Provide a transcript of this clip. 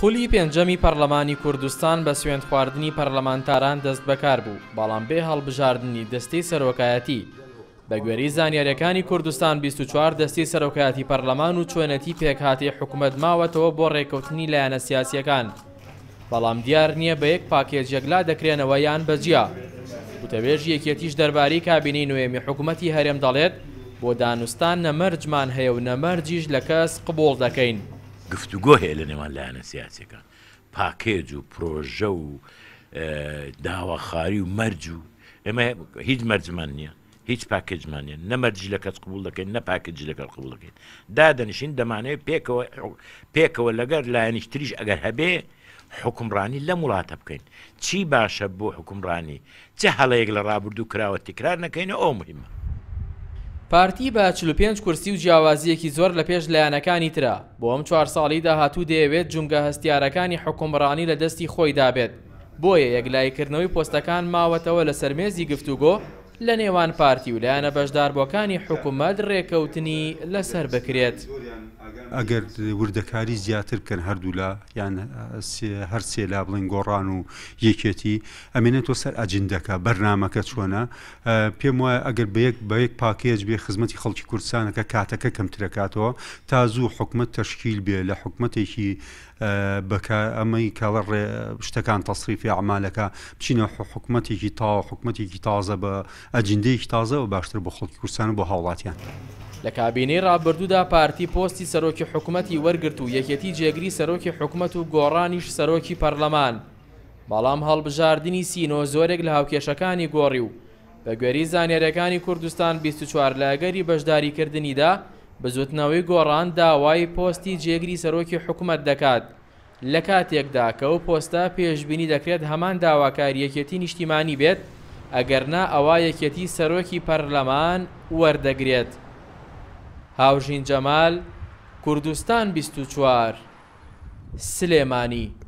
خولی پێنجەمی پەرلەمانی کوردستان بە سوێن خواردنی پەرلەمانتاران دەست بەکار بوو بەڵام بێ هەڵبژاردننی دەستەی سەرۆکایەتی بە گوێری زانیاریەکانی کوردستان 24 دەستی سەرۆکایەتی پەرلەمان و چۆنەتی پێکهاتی حکوومەت ماوەتەوە بۆ ڕێککەوتنی لایەنە سیاسیەکان بەڵام دیار نییە بە یەک پاکێجێکلا دەکرێنەوە یان بەجیا وتەبێژ یەکێتیش دەرباری کابینی نوێمی حکوومەتی هەرێم دەڵێت بۆ دانوستان نەمەرجمان هەیە و نەمەرجیش لە کەس قبول دەکەین. گفتوگۆ هەیە لە نێوان لایەنە سیاسەکان پاکێج و پرۆژە و داواخاری و مەرج و ئێمە هیچ مەرجمان نییە هیچ پاکجمان نیە نەمەرجی لە کەس قوبول دەکەین نە پاکجی لەگەڵ قوبول دەکەین دادەنشین دەمانەوێت پێکەوە پێکەوە لەگەر لایەنیش تریش ئەگەر هەبێ حکمڕانی لە وڵاتە بکەین چی باشە بۆ حکمڕانی چه هەڵەیەک لە ڕابردوو کراوە تکرار نەکەینە ئەو مهمە پارتی بە 45 کورسی و جیاوازیەکی زۆر لە پێش لایەنەکانی ترە بۆ ئەم چوار ساڵیدا هاتوو دەیەوێت جونگە هەستیارەکانی حکومڕانی لە دەستی خۆی دابێت بۆیە یەکلایکردنەوەی پۆستەکان ماوەتەوە لە سەرمێزی گفتوگۆ لە نێوان پارتی و لایەنە بەشداربووەکانی حکوومەت ڕێکەوتنی لەسەر بکرێت. ئەگەر وردەکاری زیاتر بکەن هەردوو لە یان هەر سێلا بڵین گۆڕان و یەکێتی ئەمێنێتۆ سەر ئەجندەکە بەرنمەکە چۆنە پێم وایە ئەگەر بەیەک بە یەک پاکێج بێ خزمەتی خەڵکی کوردستانەکە کاتەکە کەمترەکاتەوە تا زوو حکومت تەشکیل بێ لە حکومتێکی ئەمەی کاڵە شتەکان تەصریفی عمالەکە بچینە حکوومەتێکی تا حکوومەتێکی تازە بە ئەجندەیەکی تازە و باشتر بۆ خەڵکی کوردستان و بۆ هاوڵاتیان. لە کابینەی ڕابردوودا پارتی پۆستی سەرۆکی حکوومەتی وەرگرت و یەکەتی جێگری سەرۆکی حکوومەت و گۆڕانیش سەرۆکی پەرلەمان بەڵام هەڵبژاردننی سینۆ زۆرێک لە هاوکێشەکانی گۆڕی و بە گوێری زانێرەکانی کوردستان 24 لاگەری بەشداریکردنیدا بزوتنەوەی گۆڕان داوای پۆستی جێگری سەرۆکی حکوومەت دەکات لە کاتێکدا کە و پۆستە پێشببینی دەکرێت هەمان داواکاری یەکەتی نیشتیمانی بێت ئەگەرنا ئەوا یەکەتی سەرۆکی پەرلەمان وەردەگرێت. هاوژین جەمال کوردستان 24 سلێمانی